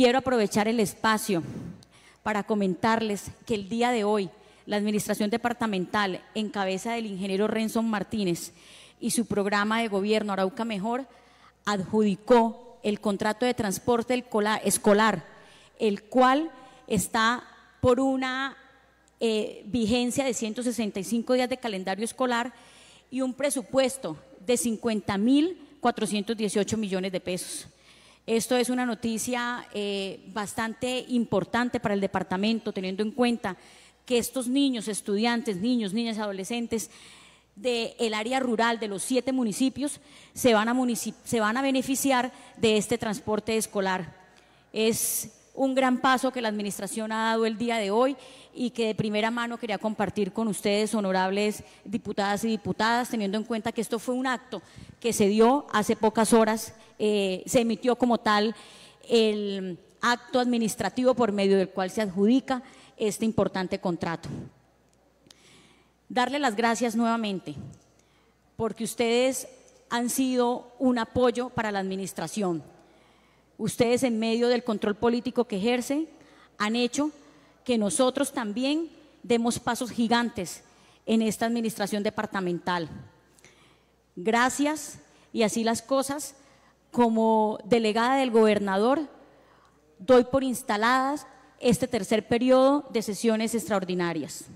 quiero aprovechar el espacio para comentarles que el día de hoy la Administración Departamental, en cabeza del ingeniero Renson Martínez y su programa de gobierno Arauca Mejor, adjudicó el contrato de transporte escolar, el cual está por una eh, vigencia de 165 días de calendario escolar y un presupuesto de 50.418 millones de pesos. Esto es una noticia eh, bastante importante para el departamento, teniendo en cuenta que estos niños, estudiantes, niños, niñas, adolescentes del el área rural de los siete municipios se van, a se van a beneficiar de este transporte escolar. Es un gran paso que la Administración ha dado el día de hoy y que de primera mano quería compartir con ustedes, honorables diputadas y diputadas, teniendo en cuenta que esto fue un acto que se dio hace pocas horas, eh, se emitió como tal el acto administrativo por medio del cual se adjudica este importante contrato. Darle las gracias nuevamente, porque ustedes han sido un apoyo para la Administración Ustedes en medio del control político que ejercen han hecho que nosotros también demos pasos gigantes en esta administración departamental. Gracias y así las cosas, como delegada del gobernador, doy por instaladas este tercer periodo de sesiones extraordinarias.